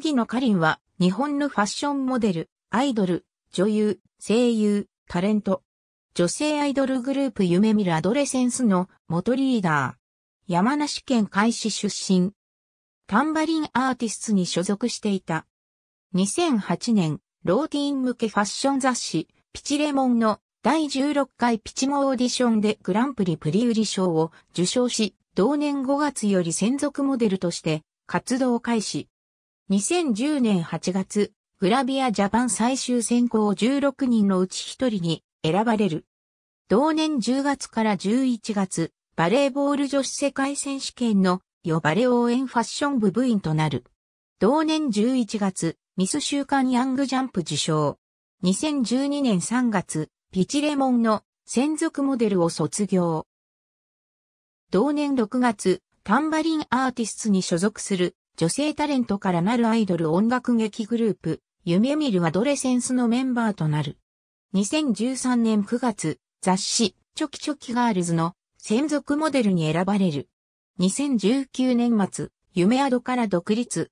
荻野花りは、日本のファッションモデル、アイドル、女優、声優、タレント。女性アイドルグループ夢見るアドレセンスの元リーダー。山梨県海市出身。タンバリンアーティストに所属していた。2008年、ローティーン向けファッション雑誌、ピチレモンの第16回ピチモオーディションでグランプリプリウリ賞を受賞し、同年5月より専属モデルとして活動開始。2010年8月、グラビアジャパン最終選考16人のうち1人に選ばれる。同年10月から11月、バレーボール女子世界選手権の呼ばれ応援ファッション部部員となる。同年11月、ミス週刊ヤングジャンプ受賞。2012年3月、ピチレモンの専属モデルを卒業。同年6月、タンバリンアーティストに所属する女性タレントからなるアイドル音楽劇グループ、夢見るアドレセンスのメンバーとなる。2013年9月、雑誌、チョキチョキガールズの専属モデルに選ばれる。2019年末、夢アドから独立。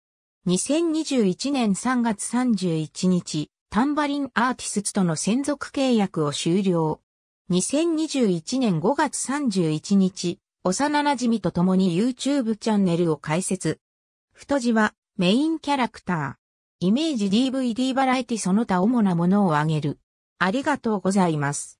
2021年3月31日、タンバリンアーティストとの専属契約を終了。2021年5月31日、幼馴染と共に YouTube チャンネルを開設。太字はメインキャラクター。イメージ DVD バラエティその他主なものを挙げる。ありがとうございます。